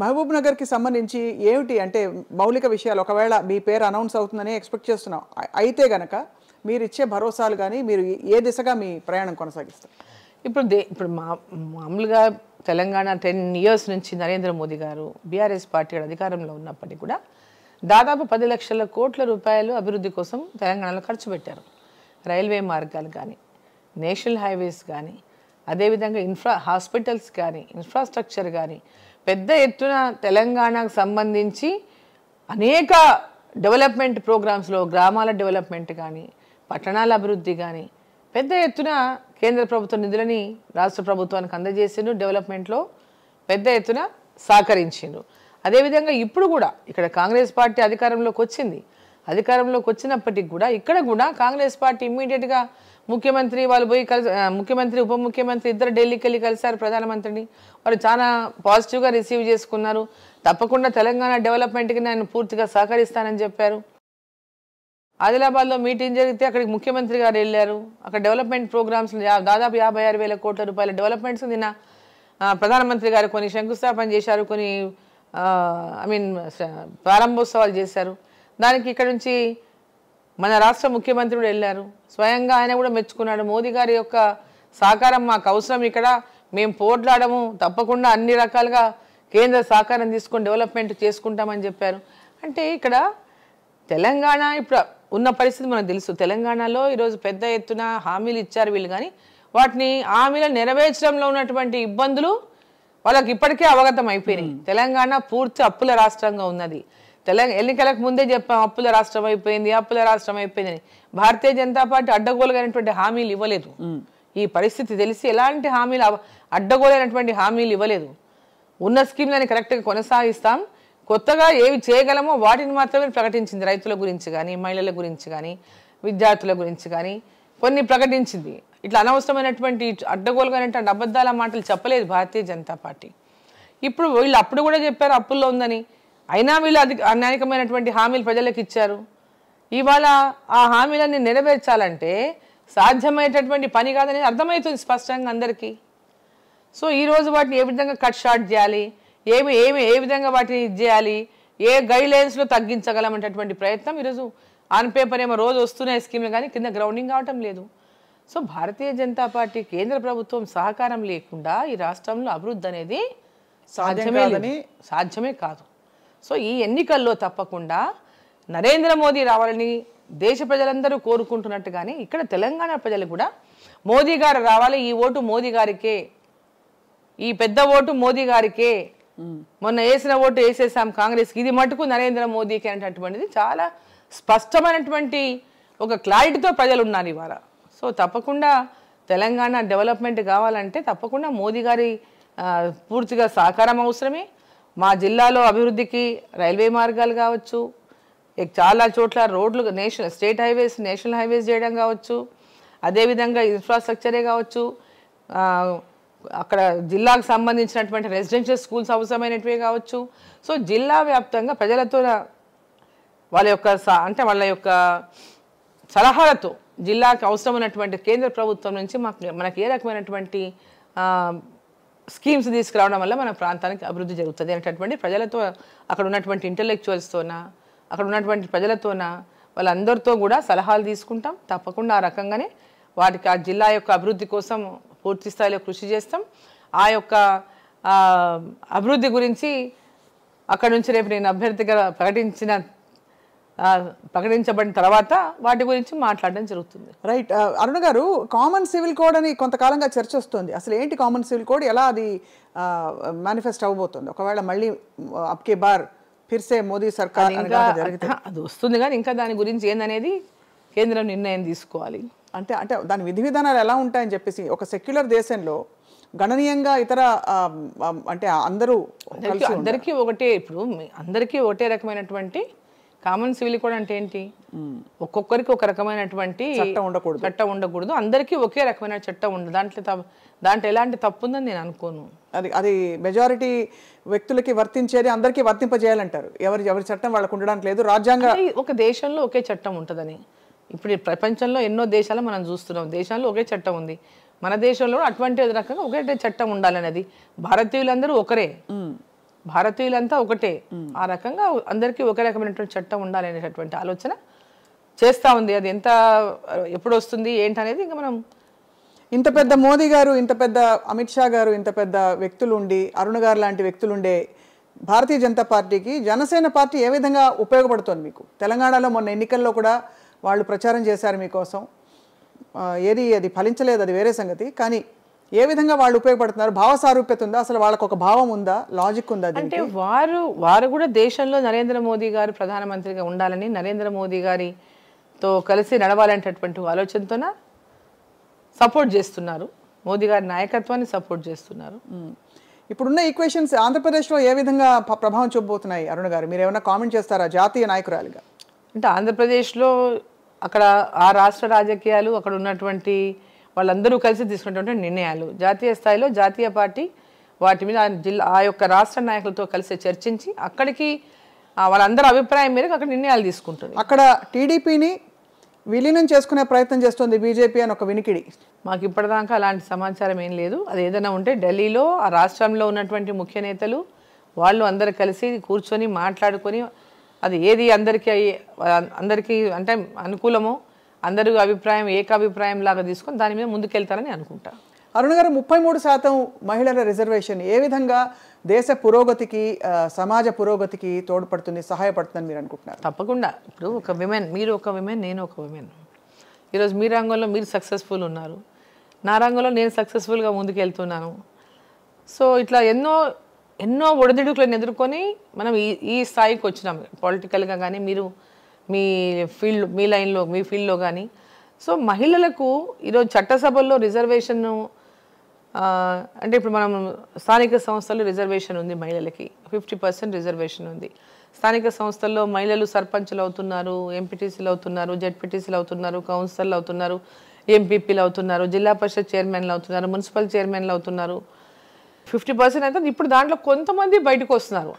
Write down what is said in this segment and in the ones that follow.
మహబూబ్ కి సంబంధించి ఏమిటి అంటే మౌలిక విషయాలు ఒకవేళ మీ పేరు అనౌన్స్ అవుతుందని ఎక్స్పెక్ట్ చేస్తున్నాం అయితే గనక మీరు ఇచ్చే భరోసాలు కానీ మీరు ఏ దిశగా మీ ప్రయాణం కొనసాగిస్తారు ఇప్పుడు దే ఇప్పుడు మా మామూలుగా తెలంగాణ టెన్ ఇయర్స్ నుంచి నరేంద్ర మోదీ గారు బీఆర్ఎస్ పార్టీ అధికారంలో ఉన్నప్పటికీ కూడా దాదాపు పది లక్షల కోట్ల రూపాయలు అభివృద్ధి కోసం తెలంగాణలో ఖర్చు పెట్టారు రైల్వే మార్గాలు కానీ నేషనల్ హైవేస్ కానీ అదేవిధంగా ఇన్ఫ్రా హాస్పిటల్స్ కానీ ఇన్ఫ్రాస్ట్రక్చర్ కానీ పెద్ద ఎత్తున తెలంగాణకు సంబంధించి అనేక డెవలప్మెంట్ ప్రోగ్రామ్స్లో గ్రామాల డెవలప్మెంట్ కానీ పట్టణాల అభివృద్ధి కానీ పెద్ద ఎత్తున కేంద్ర ప్రభుత్వ నిధులని రాష్ట్ర ప్రభుత్వానికి అందజేసిండ్రు డెవలప్మెంట్లో పెద్ద ఎత్తున సహకరించిండ్రు అదేవిధంగా ఇప్పుడు కూడా ఇక్కడ కాంగ్రెస్ పార్టీ అధికారంలోకి వచ్చింది అధికారంలోకి వచ్చినప్పటికి కూడా ఇక్కడ కూడా కాంగ్రెస్ పార్టీ ఇమ్మీడియట్గా ముఖ్యమంత్రి వాళ్ళు పోయి కలిసి ముఖ్యమంత్రి ఉప ముఖ్యమంత్రి ఇద్దరు ఢిల్లీకి వెళ్ళి కలిశారు ప్రధానమంత్రిని వారు చాలా పాజిటివ్గా రిసీవ్ చేసుకున్నారు తప్పకుండా తెలంగాణ డెవలప్మెంట్కి నేను పూర్తిగా సహకరిస్తానని చెప్పారు ఆదిలాబాద్లో మీటింగ్ జరిగితే అక్కడికి ముఖ్యమంత్రి గారు వెళ్ళారు అక్కడ డెవలప్మెంట్ ప్రోగ్రామ్స్ దాదాపు యాభై ఆరు వేల కోట్ల రూపాయల డెవలప్మెంట్స్ నిన్న ప్రధానమంత్రి గారు కొన్ని శంకుస్థాపన చేశారు కొన్ని ఐ మీన్ ప్రారంభోత్సవాలు చేశారు దానికి ఇక్కడ నుంచి మన రాష్ట్ర ముఖ్యమంత్రుడు వెళ్ళారు స్వయంగా ఆయన కూడా మెచ్చుకున్నాడు మోదీ గారి యొక్క సహకారం మాకు అవసరం ఇక్కడ మేము పోట్లాడము తప్పకుండా అన్ని రకాలుగా కేంద్ర సహకారం తీసుకొని డెవలప్మెంట్ చేసుకుంటామని చెప్పారు అంటే ఇక్కడ తెలంగాణ ఇప్పుడు ఉన్న పరిస్థితి మనకు తెలుసు తెలంగాణలో ఈరోజు పెద్ద ఎత్తున హామీలు ఇచ్చారు వీళ్ళు కానీ వాటిని హామీలు నెరవేర్చడంలో ఉన్నటువంటి ఇబ్బందులు వాళ్ళకి ఇప్పటికే అవగతం అయిపోయినాయి తెలంగాణ పూర్తి అప్పుల రాష్ట్రంగా ఉన్నది తెలంగాణ ఎన్నికలకు ముందే చెప్పాం అప్పుల రాష్ట్రం అయిపోయింది అప్పుల రాష్ట్రం అయిపోయిందని భారతీయ జనతా పార్టీ అడ్డగోలుగైనటువంటి హామీలు ఇవ్వలేదు ఈ పరిస్థితి తెలిసి ఎలాంటి హామీలు అడ్డగోలైనటువంటి హామీలు ఇవ్వలేదు ఉన్న స్కీమ్లని కరెక్ట్గా కొనసాగిస్తాం కొత్తగా ఏవి చేయగలమో వాటిని మాత్రమే ప్రకటించింది రైతుల గురించి కానీ మహిళల గురించి కానీ విద్యార్థుల గురించి కానీ కొన్ని ప్రకటించింది ఇట్లా అనవసరమైనటువంటి అడ్డగోలుగానే అబద్ధాల మాటలు చెప్పలేదు భారతీయ జనతా పార్టీ ఇప్పుడు వీళ్ళు అప్పుడు కూడా చెప్పారు అప్పుల్లో ఉందని అయినా వీళ్ళు అది అనేకమైనటువంటి హామీలు ప్రజలకు ఇచ్చారు ఇవాళ ఆ హామీలన్నీ నెరవేర్చాలంటే సాధ్యమయ్యేటటువంటి పని కాదని అర్థమవుతుంది స్పష్టంగా అందరికీ సో ఈరోజు వాటిని ఏ విధంగా కట్ షార్ట్ చేయాలి ఏమి ఏమి ఏ విధంగా వాటిని చేయాలి ఏ గైడ్లైన్స్లో తగ్గించగలమనేటటువంటి ప్రయత్నం ఈరోజు ఆన్ పేపర్ ఏమో రోజు వస్తున్నాయి స్కీమ్లు కానీ కింద గ్రౌండింగ్ కావటం లేదు సో భారతీయ జనతా పార్టీ కేంద్ర ప్రభుత్వం సహకారం లేకుండా ఈ రాష్ట్రంలో అభివృద్ధి అనేది సాధ్యమే సాధ్యమే కాదు సో ఈ ఎన్నికల్లో తప్పకుండా నరేంద్ర మోదీ రావాలని దేశ ప్రజలందరూ కోరుకుంటున్నట్టుగానే ఇక్కడ తెలంగాణ ప్రజలు కూడా మోదీ గారు రావాలి ఈ ఓటు మోదీ గారికే ఈ పెద్ద ఓటు మోదీ గారికే మొన్న వేసిన ఓటు వేసేసాం కాంగ్రెస్కి ఇది మటుకు నరేంద్ర మోదీకి అనేటటువంటిది చాలా స్పష్టమైనటువంటి ఒక క్లారిటీతో ప్రజలు ఉన్నారు ఇవాళ సో తప్పకుండా తెలంగాణ డెవలప్మెంట్ కావాలంటే తప్పకుండా మోదీ గారి పూర్తిగా సహకారం అవసరమే మా జిల్లాలో అభివృద్ధికి రైల్వే మార్గాలు కావచ్చు చాలా చోట్ల రోడ్లు national state highways national highways చేయడం కావచ్చు అదేవిధంగా ఇన్ఫ్రాస్ట్రక్చరే కావచ్చు అక్కడ జిల్లాకు సంబంధించినటువంటి రెసిడెన్షియల్ స్కూల్స్ అవసరమైనటువే కావచ్చు సో జిల్లా వ్యాప్తంగా ప్రజలతో వాళ్ళ యొక్క అంటే వాళ్ళ యొక్క సలహాలతో జిల్లాకు అవసరమైనటువంటి కేంద్ర ప్రభుత్వం నుంచి మాకు మనకు ఏ రకమైనటువంటి స్కీమ్స్ తీసుకురావడం వల్ల మన ప్రాంతానికి అభివృద్ధి జరుగుతుంది అనేటటువంటి ప్రజలతో అక్కడ ఉన్నటువంటి ఇంటలెక్చువల్స్తోన అక్కడ ఉన్నటువంటి ప్రజలతోన వాళ్ళందరితో కూడా సలహాలు తీసుకుంటాం తప్పకుండా ఆ రకంగానే వాటికి ఆ జిల్లా యొక్క అభివృద్ధి కోసం పూర్తి స్థాయిలో కృషి చేస్తాం ఆ యొక్క అభివృద్ధి గురించి అక్కడ నుంచి రేపు నేను అభ్యర్థిగా ప్రకటించిన ప్రకటించబడిన తర్వాత వాటి గురించి మాట్లాడడం జరుగుతుంది రైట్ అరుణ గారు కామన్ సివిల్ కోడ్ అని కొంతకాలంగా చర్చ వస్తుంది అసలు ఏంటి కామన్ సివిల్ కోడ్ ఎలా అది మేనిఫెస్ట్ అవ్వబోతుంది ఒకవేళ మళ్ళీ అప్కే బార్ ఫిర్సే మోదీ సర్కార్ అది వస్తుంది కానీ ఇంకా దాని గురించి ఏందనేది కేంద్రం నిర్ణయం తీసుకోవాలి అంటే అంటే దాని విధి విధానాలు ఎలా ఉంటాయని చెప్పేసి ఒక సెక్యులర్ దేశంలో గణనీయంగా ఇతర అంటే అందరూ అందరికీ ఒకటే ఇప్పుడు అందరికీ ఒకటే రకమైనటువంటి కామన్ సివిల్ కూడా అంటే ఏంటి ఒక్కొక్కరికి ఒక రకమైనటువంటి చట్టం ఉండకూడదు ఉండకూడదు అందరికీ ఒకే రకమైన చట్టం ఉండదు దాంట్లో దాంట్లో ఎలాంటి తప్పు ఉందని నేను అనుకోను అది అది మెజారిటీ వ్యక్తులకి వర్తించేది అందరికీ వర్తింపజేయాలంటారు ఎవరి ఎవరి చట్టం వాళ్ళకు ఉండడానికి లేదు రాజ్యాంగ ఒక దేశంలో ఒకే చట్టం ఉంటుందని ఇప్పుడు ప్రపంచంలో ఎన్నో దేశాలు మనం చూస్తున్నాం దేశాల్లో ఒకే చట్టం ఉంది మన దేశంలో అటువంటి రకంగా ఒకే చట్టం ఉండాలనేది భారతీయులందరూ ఒకరే భారతీయులంతా ఒకటే ఆ రకంగా అందరికీ ఒకే రకమైనటువంటి చట్టం ఉండాలి అనేటటువంటి ఆలోచన చేస్తూ ఉంది అది ఎంత ఎప్పుడు వస్తుంది ఏంటనేది ఇంకా మనం ఇంత పెద్ద మోదీ గారు ఇంత పెద్ద అమిత్ షా గారు ఇంత పెద్ద వ్యక్తులు ఉండి అరుణ్ గారు లాంటి వ్యక్తులు ఉండే భారతీయ జనతా పార్టీకి జనసేన పార్టీ ఏ విధంగా ఉపయోగపడుతోంది మీకు తెలంగాణలో మొన్న ఎన్నికల్లో కూడా వాళ్ళు ప్రచారం చేశారు మీకోసం ఏది అది ఫలించలేదు అది వేరే సంగతి కానీ ఏ విధంగా వాళ్ళు ఉపయోగపడుతున్నారు భావ సారూప్యత ఉందా అసలు వాళ్ళకి ఒక భావం ఉందా లాజిక్ ఉందా అంటే వారు వారు కూడా దేశంలో నరేంద్ర మోదీ గారు ప్రధానమంత్రిగా ఉండాలని నరేంద్ర మోదీ గారితో కలిసి నడవాలనేటటువంటి ఆలోచనతోన సపోర్ట్ చేస్తున్నారు మోదీ గారి నాయకత్వాన్ని సపోర్ట్ చేస్తున్నారు ఇప్పుడున్న ఈక్వేషన్స్ ఆంధ్రప్రదేశ్లో ఏ విధంగా ప్రభావం చూపబోతున్నాయి అరుణ్ గారు మీరు ఏమైనా కామెంట్ చేస్తారా జాతీయ నాయకురాలుగా అంటే ఆంధ్రప్రదేశ్లో అక్కడ ఆ రాష్ట్ర రాజకీయాలు అక్కడ ఉన్నటువంటి వాళ్ళందరూ కలిసి తీసుకున్నటువంటి నిర్ణయాలు జాతీయ స్థాయిలో జాతీయ పార్టీ వాటి మీద జిల్లా ఆ యొక్క రాష్ట్ర నాయకులతో కలిసి చర్చించి అక్కడికి వాళ్ళందరి అభిప్రాయం మేరకు అక్కడ నిర్ణయాలు తీసుకుంటుంది అక్కడ టీడీపీని విలీనం చేసుకునే ప్రయత్నం చేస్తుంది బీజేపీ అని ఒక వినికిడి మాకు ఇప్పటిదాకా అలాంటి సమాచారం ఏం లేదు అది ఏదైనా ఉంటే ఢిల్లీలో ఆ రాష్ట్రంలో ఉన్నటువంటి ముఖ్య నేతలు వాళ్ళు అందరు కలిసి కూర్చొని మాట్లాడుకొని అది ఏది అందరికీ అందరికీ అంటే అనుకూలమో అందరూ అభిప్రాయం ఏకాభిప్రాయం లాగా తీసుకొని దాని మీద ముందుకెళ్తారని అనుకుంటా అరుణ్ గారు ముప్పై మూడు శాతం మహిళల రిజర్వేషన్ ఏ విధంగా దేశ పురోగతికి సమాజ పురోగతికి తోడ్పడుతుంది సహాయపడుతుందని మీరు అనుకుంటున్నారు తప్పకుండా ఇప్పుడు ఒక విమెన్ మీరు ఒక విమెన్ నేను ఒక విమెన్ ఈరోజు మీ రంగంలో మీరు సక్సెస్ఫుల్ ఉన్నారు నా రంగంలో నేను సక్సెస్ఫుల్గా ముందుకెళ్తున్నాను సో ఇట్లా ఎన్నో ఎన్నో ఒడిదుడుకులను ఎదుర్కొని మనం ఈ ఈ స్థాయికి వచ్చినాం పొలిటికల్గా కానీ మీరు మీ ఫీల్డ్ మీ లైన్లో మీ ఫీల్డ్లో కానీ సో మహిళలకు ఈరోజు చట్టసభల్లో రిజర్వేషన్ అంటే ఇప్పుడు మనం స్థానిక సంస్థల్లో రిజర్వేషన్ ఉంది మహిళలకి ఫిఫ్టీ పర్సెంట్ రిజర్వేషన్ ఉంది స్థానిక సంస్థల్లో మహిళలు సర్పంచ్లు అవుతున్నారు ఎంపీటీసీలు అవుతున్నారు జెడ్పీటీసీలు అవుతున్నారు కౌన్సిలర్లు అవుతున్నారు ఎంపీపీలు అవుతున్నారు జిల్లా పరిషత్ చైర్మన్లు అవుతున్నారు మున్సిపల్ చైర్మన్లు అవుతున్నారు ఫిఫ్టీ పర్సెంట్ అయితే ఇప్పుడు దాంట్లో కొంతమంది బయటకు వస్తున్నారు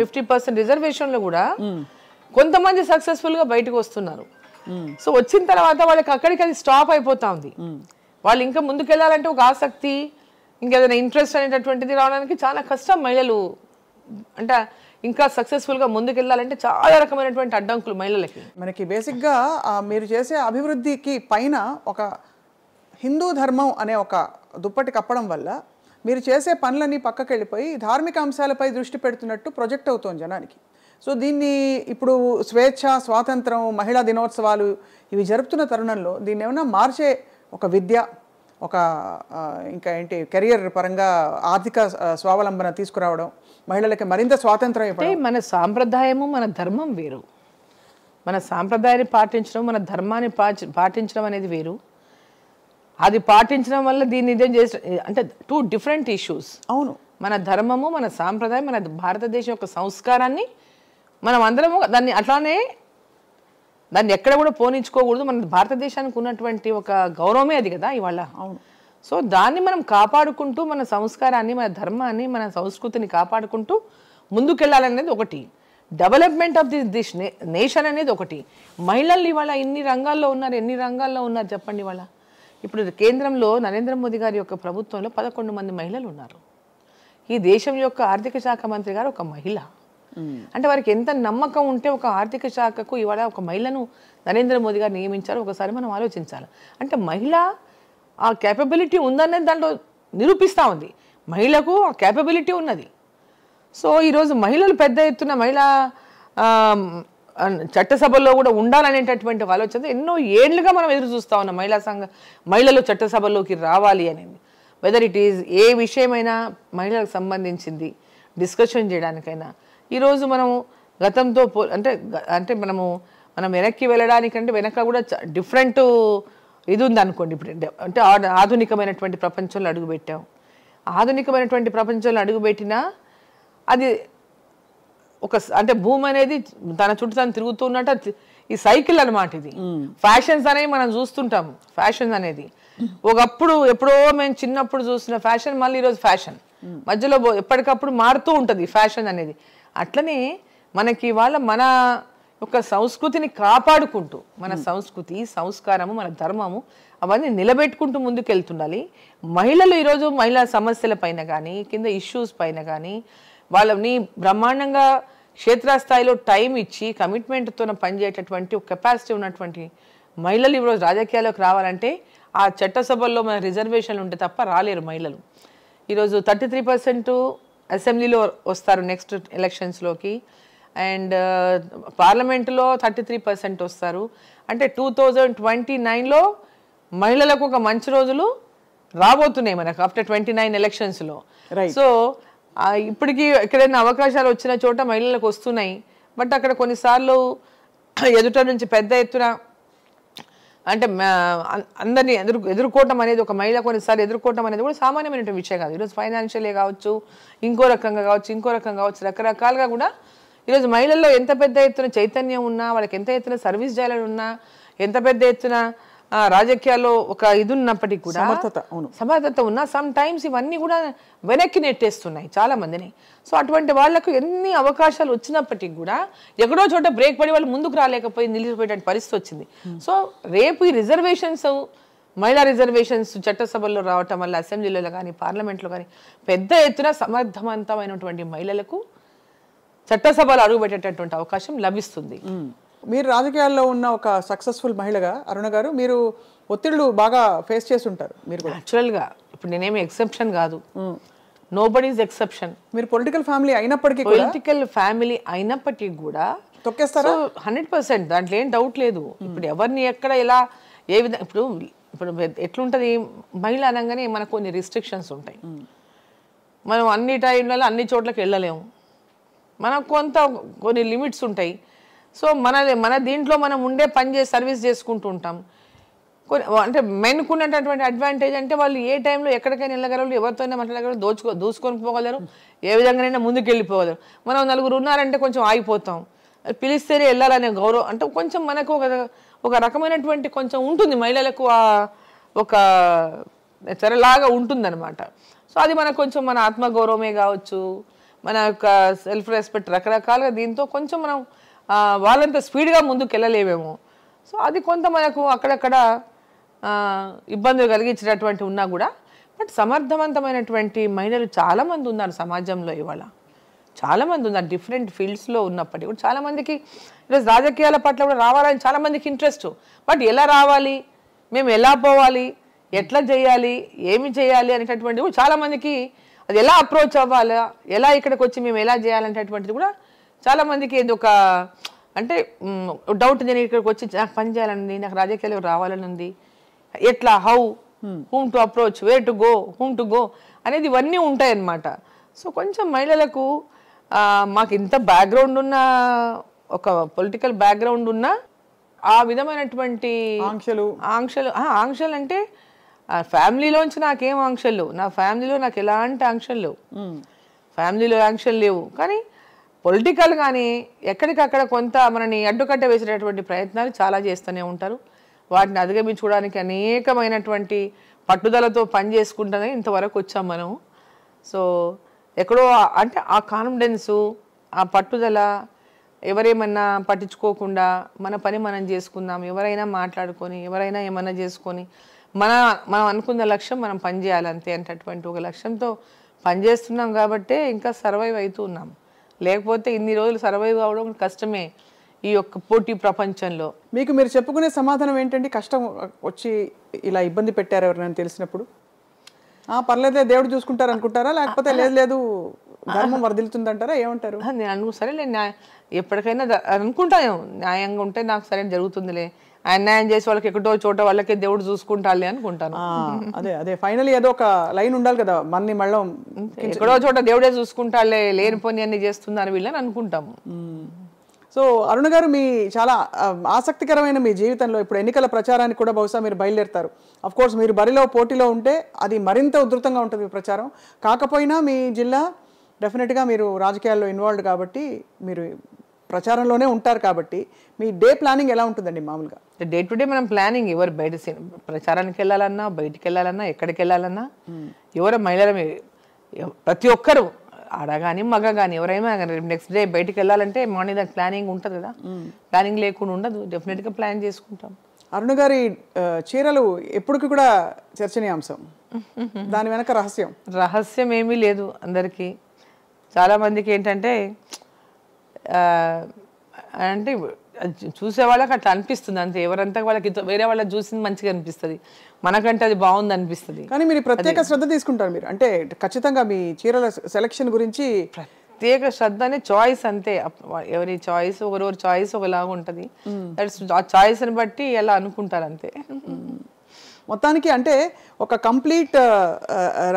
ఫిఫ్టీ పర్సెంట్ రిజర్వేషన్లో కూడా కొంతమంది సక్సెస్ఫుల్గా బయటకు వస్తున్నారు సో వచ్చిన తర్వాత వాళ్ళకి అక్కడికి అది స్టాప్ అయిపోతా ఉంది వాళ్ళు ఇంకా ముందుకెళ్ళాలంటే ఒక ఆసక్తి ఇంకేదైనా ఇంట్రెస్ట్ అనేటటువంటిది రావడానికి చాలా కష్టం మహిళలు అంటే ఇంకా సక్సెస్ఫుల్గా ముందుకెళ్ళాలంటే చాలా రకమైనటువంటి అడ్డంకులు మహిళలకి మనకి బేసిక్గా మీరు చేసే అభివృద్ధికి పైన ఒక హిందూ ధర్మం అనే ఒక దుప్పటి కప్పడం వల్ల మీరు చేసే పనులన్నీ పక్కకెళ్ళిపోయి ధార్మిక అంశాలపై దృష్టి పెడుతున్నట్టు ప్రొజెక్ట్ అవుతోంది జనానికి సో దీన్ని ఇప్పుడు స్వేచ్ఛ స్వాతంత్రం మహిళా దినోత్సవాలు ఇవి జరుపుతున్న తరుణంలో దీన్ని ఏమైనా మార్చే ఒక విద్య ఒక ఇంకా ఏంటి కెరియర్ పరంగా ఆర్థిక స్వావలంబన తీసుకురావడం మహిళలకి మరింత స్వాతంత్రం ఇవ్వడం మన సాంప్రదాయము మన ధర్మం వేరు మన సాంప్రదాయాన్ని పాటించడం మన ధర్మాన్ని పాటించడం అనేది వేరు అది పాటించడం వల్ల దీన్ని నిజం చేసిన అంటే టూ డిఫరెంట్ ఇష్యూస్ అవును మన ధర్మము మన సాంప్రదాయం మన భారతదేశం యొక్క సంస్కారాన్ని మనం అందరము దాన్ని అట్లానే దాన్ని ఎక్కడ కూడా పోనించుకోకూడదు మన భారతదేశానికి ఉన్నటువంటి ఒక గౌరవమే అది కదా ఇవాళ అవును సో దాన్ని మనం కాపాడుకుంటూ మన సంస్కారాన్ని మన ధర్మాన్ని మన సంస్కృతిని కాపాడుకుంటూ ముందుకెళ్ళాలనేది ఒకటి development of this this nation అనేది ఒకటి మహిళలు ఇవాళ ఇన్ని రంగాల్లో ఉన్నారు ఎన్ని రంగాల్లో ఉన్నారు చెప్పండి ఇవాళ ఇప్పుడు కేంద్రంలో నరేంద్ర మోదీ గారి యొక్క ప్రభుత్వంలో పదకొండు మంది మహిళలు ఉన్నారు ఈ దేశం యొక్క ఆర్థిక శాఖ మంత్రి గారు ఒక మహిళ అంటే వారికి ఎంత నమ్మకం ఉంటే ఒక ఆర్థిక శాఖకు ఇవాళ ఒక మహిళను నరేంద్ర మోదీ గారు నియమించారు ఒకసారి మనం ఆలోచించాలి అంటే మహిళ ఆ కేపబిలిటీ ఉందనేది దాంట్లో నిరూపిస్తూ ఉంది మహిళకు ఆ కేపబిలిటీ ఉన్నది సో ఈరోజు మహిళలు పెద్ద ఎత్తున మహిళ చట్టసభల్లో కూడా ఉండాలనేటటువంటి ఆలోచన ఎన్నో ఏళ్ళుగా మనం ఎదురు చూస్తూ ఉన్నాం మహిళా సంఘ మహిళలు చట్టసభల్లోకి రావాలి అనేది వెదర్ ఇట్ ఈజ్ ఏ విషయమైనా మహిళలకు సంబంధించింది డిస్కషన్ చేయడానికైనా ఈరోజు మనము గతంతో పో అంటే అంటే మనము మనం వెనక్కి వెళ్ళడానికంటే వెనక కూడా డిఫరెంట్ ఇది ఉంది అనుకోండి ఇప్పుడు అంటే ఆధునికమైనటువంటి ప్రపంచంలో అడుగుపెట్టాం ఆధునికమైనటువంటి ప్రపంచంలో అడుగుపెట్టినా అది ఒక అంటే భూమి అనేది తన చుట్టూ తను తిరుగుతూ ఉన్నట్టు ఈ సైకిల్ అనమాట ఇది ఫ్యాషన్స్ అనేవి మనం చూస్తుంటాము ఫ్యాషన్స్ అనేది ఒకప్పుడు ఎప్పుడో మేము చిన్నప్పుడు చూసిన ఫ్యాషన్ మళ్ళీ ఈరోజు ఫ్యాషన్ మధ్యలో ఎప్పటికప్పుడు మారుతూ ఉంటుంది ఫ్యాషన్ అనేది అట్లనే మనకి వాళ్ళ మన యొక్క సంస్కృతిని కాపాడుకుంటూ మన సంస్కృతి సంస్కారము మన ధర్మము అవన్నీ నిలబెట్టుకుంటూ ముందుకెళ్తుండాలి మహిళలు ఈరోజు మహిళా సమస్యల పైన కానీ కింద ఇష్యూస్ పైన కానీ వాళ్ళని బ్రహ్మాండంగా క్షేత్రస్థాయిలో టైం ఇచ్చి కమిట్మెంట్తో పనిచేయటటువంటి కెపాసిటీ ఉన్నటువంటి మహిళలు ఈరోజు రాజకీయాల్లోకి రావాలంటే ఆ చట్టసభల్లో మన రిజర్వేషన్లు ఉంటే తప్ప రాలేరు మహిళలు ఈరోజు థర్టీ త్రీ పర్సెంట్ అసెంబ్లీలో వస్తారు నెక్స్ట్ ఎలక్షన్స్లోకి అండ్ పార్లమెంట్లో థర్టీ త్రీ పర్సెంట్ వస్తారు అంటే టూ థౌజండ్ ట్వంటీ నైన్లో మహిళలకు ఒక మంచి రోజులు రాబోతున్నాయి మనకు ఆఫ్టర్ ట్వంటీ నైన్ ఎలక్షన్స్లో సో ఇప్పటికీ ఎక్కడైనా అవకాశాలు వచ్చిన చోట మహిళలకు వస్తున్నాయి బట్ అక్కడ కొన్నిసార్లు ఎదుట నుంచి పెద్ద ఎత్తున అంటే అందరినీ ఎదురు ఎదుర్కోవటం అనేది ఒక మహిళ కొన్నిసార్లు ఎదుర్కోవటం అనేది కూడా సామాన్యమైన విషయం కాదు ఈరోజు ఫైనాన్షియలే కావచ్చు ఇంకో రకంగా కావచ్చు ఇంకో రకంగా కావచ్చు రకరకాలుగా కూడా ఈరోజు మహిళల్లో ఎంత పెద్ద ఎత్తున చైతన్యం ఉన్నా వాళ్ళకి ఎంత ఎత్తున సర్వీస్ చేయాలని ఉన్నా ఎంత పెద్ద ఎత్తున రాజకీయాల్లో ఒక ఇది ఉన్నప్పటికీ కూడా సమర్థత అవును సమర్థత ఉన్నా సమ్ టైమ్స్ ఇవన్నీ కూడా వెనక్కి నెట్టేస్తున్నాయి చాలా మందిని సో అటువంటి వాళ్లకు ఎన్ని అవకాశాలు వచ్చినప్పటికీ కూడా ఎక్కడో చోట బ్రేక్ పడి వాళ్ళు ముందుకు రాలేకపోయి నిలిచిపోయేట పరిస్థితి వచ్చింది సో రేపు ఈ రిజర్వేషన్స్ మహిళా రిజర్వేషన్స్ చట్టసభల్లో రావటం వల్ల అసెంబ్లీలో కానీ పార్లమెంట్లో కానీ పెద్ద ఎత్తున సమర్థవంతమైనటువంటి మహిళలకు చట్టసభలు అడుగుపెట్టేటటువంటి అవకాశం లభిస్తుంది మీరు రాజకీయాల్లో ఉన్న ఒక సక్సెస్ఫుల్ మహిళగా అరుణ గారు మీరు ఒత్తిళ్ళు బాగా ఫేస్ చేసి ఉంటారు మీరు యాక్చువల్గా ఇప్పుడు నేనేమి ఎక్సెప్షన్ కాదు నో బడీస్ ఎక్సెప్షన్ మీరు పొలిటికల్ ఫ్యామిలీ అయినప్పటికీ పొలిటికల్ ఫ్యామిలీ అయినప్పటికీ కూడా తొక్కేస్తారా హండ్రెడ్ పర్సెంట్ దాంట్లో ఏం డౌట్ లేదు hmm. ఇప్పుడు ఎవరిని ఎక్కడ ఎలా ఏ విధంగా ఇప్పుడు ఇప్పుడు ఎట్లుంటుంది మహిళ అనగానే మనకు కొన్ని రిస్ట్రిక్షన్స్ ఉంటాయి hmm. మనం అన్ని టైంలలో అన్ని చోట్లకి వెళ్ళలేము మనకు కొంత కొన్ని లిమిట్స్ ఉంటాయి సో మన మన దీంట్లో మనం ఉండే పని చేసి సర్వీస్ చేసుకుంటూ ఉంటాం అంటే మెన్కు ఉన్నటువంటి అడ్వాంటేజ్ అంటే వాళ్ళు ఏ టైంలో ఎక్కడికైనా వెళ్ళగలరు ఎవరితోనే మాట్లాడగలరు దోచుకో దూసుకొని పోగలరు ఏ విధంగానైనా ముందుకు వెళ్ళిపోగలరు మనం నలుగురు ఉన్నారంటే కొంచెం ఆగిపోతాం పిలిస్తేనే వెళ్ళాలనే గౌరవం అంటే కొంచెం మనకు ఒక ఒక రకమైనటువంటి కొంచెం ఉంటుంది మహిళలకు ఆ ఒక తెరలాగా ఉంటుందన్నమాట సో అది మనకు కొంచెం మన ఆత్మగౌరవమే కావచ్చు మన యొక్క సెల్ఫ్ రెస్పెక్ట్ రకరకాలుగా దీంతో కొంచెం మనం వాళ్ళంత స్పీడ్గా ముందుకు వెళ్ళలేమేమో సో అది కొంత మనకు అక్కడక్కడ ఇబ్బందులు కలిగించినటువంటి ఉన్నా కూడా బట్ సమర్థవంతమైనటువంటి మహిళలు చాలామంది ఉన్నారు సమాజంలో ఇవాళ చాలామంది ఉన్నారు డిఫరెంట్ ఫీల్డ్స్లో ఉన్నప్పటికీ కూడా చాలామందికి ఈరోజు రాజకీయాల పట్ల కూడా రావాలని చాలామందికి ఇంట్రెస్ట్ బట్ ఎలా రావాలి మేము ఎలా పోవాలి ఎట్లా చేయాలి ఏమి చేయాలి కూడా చాలామందికి అది ఎలా అప్రోచ్ అవ్వాలా ఎలా ఇక్కడికి వచ్చి మేము ఎలా చేయాలనేటటువంటిది కూడా చాలామందికి ఇది ఒక అంటే డౌట్ నేను ఇక్కడికి వచ్చి నాకు పని చేయాలని నాకు రాజకీయాలు రావాలని ఉంది ఎట్లా how whom to approach where to go whom to go అనేది ఇవన్నీ ఉంటాయి సో కొంచెం మహిళలకు మాకు ఇంత బ్యాక్గ్రౌండ్ ఉన్న ఒక పొలిటికల్ బ్యాక్గ్రౌండ్ ఉన్న ఆ విధమైనటువంటి ఆంక్షలు ఆంక్షలు ఆంక్షలు అంటే ఫ్యామిలీలోంచి నాకేం ఆంక్షలు నా ఫ్యామిలీలో నాకు ఎలాంటి ఆంక్షలు లేవు ఫ్యామిలీలో hmm. ఆంక్షలు లేవు కానీ పొలిటికల్ కానీ ఎక్కడికక్కడ కొంత మనని అడ్డుకట్ట వేసేటటువంటి ప్రయత్నాలు చాలా చేస్తూనే ఉంటారు వాటిని అధిగమించుకోవడానికి అనేకమైనటువంటి పట్టుదలతో పని ఇంతవరకు వచ్చాం మనం సో ఎక్కడో అంటే ఆ కాన్ఫిడెన్సు ఆ పట్టుదల ఎవరేమన్నా పట్టించుకోకుండా మన పని మనం చేసుకుందాం ఎవరైనా మాట్లాడుకొని ఎవరైనా ఏమన్నా చేసుకొని మన మనం అనుకున్న లక్ష్యం మనం పనిచేయాలంతే అటువంటి ఒక లక్ష్యంతో పనిచేస్తున్నాం కాబట్టే ఇంకా సర్వైవ్ అవుతూ ఉన్నాం లేకపోతే ఇన్ని రోజులు సర్వైవ్ అవ్వడం కష్టమే ఈ యొక్క పోటీ ప్రపంచంలో మీకు మీరు చెప్పుకునే సమాధానం ఏంటంటే కష్టం వచ్చి ఇలా ఇబ్బంది పెట్టారు ఎవరైనా తెలిసినప్పుడు పర్లేదు దేవుడు చూసుకుంటారు అనుకుంటారా లేకపోతే లేదు లేదు ధర్మం వర్ధిల్తుందంటారా ఏమంటారు నేను అనుకు సరే నేను ఎప్పటికైనా అనుకుంటాను న్యాయంగా ఉంటే నాకు సరే జరుగుతుందిలే అన్యాయం చేసే వాళ్ళకి ఎక్కడో చోట వాళ్ళకి దేవుడు చూసుకుంటాలి అనుకుంటాను అదే అదే ఫైనల్ ఏదో ఒక లైన్ ఉండాలి కదా మన్ని మళ్ళీ ఎక్కడో చోట దేవుడే చూసుకుంటాలే లేనిపోని అన్ని చేస్తుందని వీళ్ళని అనుకుంటాము సో అరుణ్ గారు మీ చాలా um, ఆసక్తికరమైన మీ జీవితంలో ఇప్పుడు ఎన్నికల ప్రచారానికి కూడా బహుశా మీరు బయలుదేరుతారు అఫ్ కోర్స్ మీరు బరిలో పోటీలో ఉంటే అది మరింత ఉధృతంగా ఉంటుంది మీ ప్రచారం కాకపోయినా మీ జిల్లా డెఫినెట్గా మీరు రాజకీయాల్లో ఇన్వాల్వ్డ్ కాబట్టి మీరు ప్రచారంలోనే ఉంటారు కాబట్టి మీ డే ప్లానింగ్ ఎలా ఉంటుందండి మామూలుగా డే టు డే మనం ప్లానింగ్ ఎవరు బయట ప్రచారానికి వెళ్ళాలన్నా బయటికి వెళ్ళాలన్నా ఎక్కడికి వెళ్ళాలన్నా hmm. ఎవరు మహిళల ప్రతి ఒక్కరు ఆడ కానీ మగ కానీ ఎవరైనా కానీ నెక్స్ట్ డే బయటికి వెళ్ళాలంటే మార్నింగ్ దానికి ప్లానింగ్ ఉంటుంది కదా ప్లానింగ్ hmm. లేకుండా ఉండదు డెఫినెట్గా ప్లాన్ చేసుకుంటాం అరుణ గారి చీరలు ఎప్పటికి కూడా చర్చనీయాంశం దాని వెనక రహస్యం రహస్యం ఏమీ లేదు అందరికీ చాలామందికి ఏంటంటే అంటే చూసే వాళ్ళకి అట్లా అనిపిస్తుంది అంతే ఎవరంతా వాళ్ళకి వేరే వాళ్ళకి చూసింది మంచిగా అనిపిస్తుంది మనకంటే అది బాగుంది అనిపిస్తుంది కానీ మీరు ప్రత్యేక శ్రద్ధ తీసుకుంటారు మీరు అంటే ఖచ్చితంగా మీ చీరల సెలక్షన్ గురించి ప్రత్యేక శ్రద్ధ అనే చాయిస్ అంతే ఎవరి చాయిస్ ఒకరు చాయిస్ ఒకలాగా ఉంటుంది ఆ చాయిస్ని బట్టి ఎలా అనుకుంటారు అంతే మొత్తానికి అంటే ఒక కంప్లీట్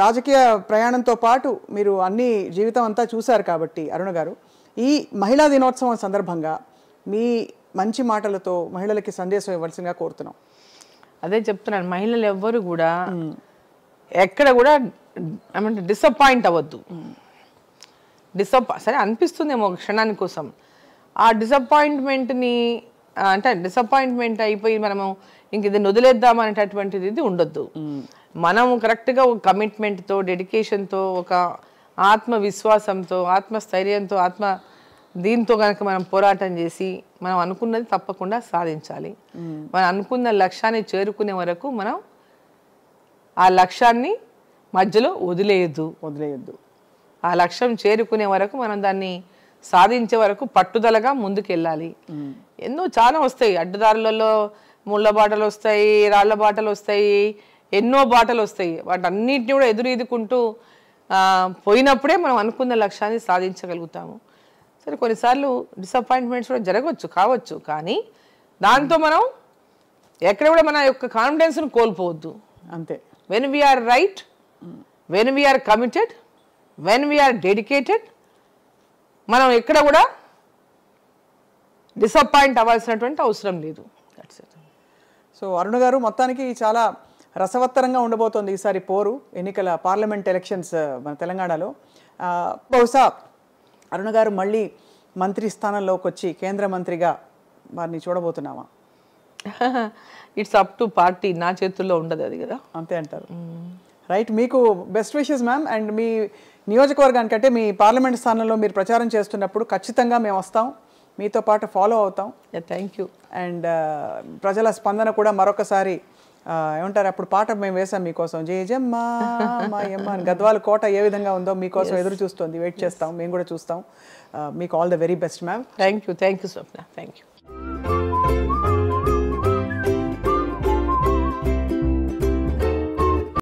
రాజకీయ ప్రయాణంతో పాటు మీరు అన్ని జీవితం అంతా చూశారు కాబట్టి అరుణ గారు ఈ మహిళా దినోత్సవం సందర్భంగా మీ మంచి మాటలతో మహిళలకి సందేశం ఇవ్వాల్సిందిగా కోరుతున్నాం అదే చెప్తున్నాను మహిళలు ఎవ్వరు కూడా ఎక్కడ కూడా ఏమంటే డిసప్పాయింట్ అవ్వద్దు డిసప్ సరే అనిపిస్తుందేమో ఏమో క్షణాని కోసం ఆ డిసప్పాయింట్మెంట్ని అంటే డిసప్పాయింట్మెంట్ అయిపోయి మనము ఇంక ఇది వదిలేద్దాం అనేటటువంటిది ఇది ఉండొద్దు మనం కరెక్ట్గా ఒక కమిట్మెంట్తో డెడికేషన్తో ఒక ఆత్మవిశ్వాసంతో ఆత్మస్థైర్యంతో ఆత్మ దీంతో కనుక మనం పోరాటం చేసి మనం అనుకున్నది తప్పకుండా సాధించాలి మనం అనుకున్న లక్ష్యాన్ని చేరుకునే వరకు మనం ఆ లక్ష్యాన్ని మధ్యలో వదిలేయద్దు వదిలేయద్దు ఆ లక్ష్యం చేరుకునే వరకు మనం దాన్ని సాధించే వరకు పట్టుదలగా ముందుకెళ్ళాలి ఎన్నో చాలా వస్తాయి అడ్డదారులలో ముళ్ళ బాటలు వస్తాయి రాళ్ల బాటలు వస్తాయి ఎన్నో బాటలు వస్తాయి వాటి అన్నింటినీ కూడా ఎదురు ఎదుకుంటూ పోయినప్పుడే మనం అనుకున్న లక్ష్యాన్ని సాధించగలుగుతాము సరే కొన్నిసార్లు డిసప్పాయింట్మెంట్స్ కూడా జరగవచ్చు కావచ్చు కానీ దాంతో hmm. మనం ఎక్కడ కూడా మన యొక్క కాన్ఫిడెన్స్ను కోల్పోవద్దు అంతే when we are right when we are committed when we are dedicated మనం ఎక్కడ కూడా డిసప్పాయింట్ అవ్వాల్సినటువంటి అవసరం లేదు సో అరుణ్ గారు మొత్తానికి చాలా రసవత్తరంగా ఉండబోతోంది ఈసారి పోరు ఎన్నికల పార్లమెంట్ ఎలక్షన్స్ మన తెలంగాణలో బహుశా అరుణ గారు మళ్ళీ మంత్రి స్థానంలోకి వచ్చి కేంద్ర మంత్రిగా వారిని చూడబోతున్నామా ఇట్స్ అప్ టు పార్టీ నా చేతుల్లో ఉండదు అది కదా అంతే అంటారు రైట్ మీకు బెస్ట్ విషెస్ మ్యామ్ అండ్ మీ నియోజకవర్గానికి అంటే మీ పార్లమెంట్ స్థానంలో మీరు ప్రచారం చేస్తున్నప్పుడు ఖచ్చితంగా మేము వస్తాం మీతో పాటు ఫాలో అవుతాం థ్యాంక్ యూ అండ్ ప్రజల స్పందన కూడా మరొకసారి ఏమంటారు అప్పుడు పాట మేము వేసాం మీకోసం జేజమ్మ మాయమ్మ అని గద్వాల కోట ఏ విధంగా ఉందో మీకోసం ఎదురు చూస్తుంది వెయిట్ చేస్తాం మేము కూడా చూస్తాం మీకు all the very best ma'am thank you thank you Swapna thank you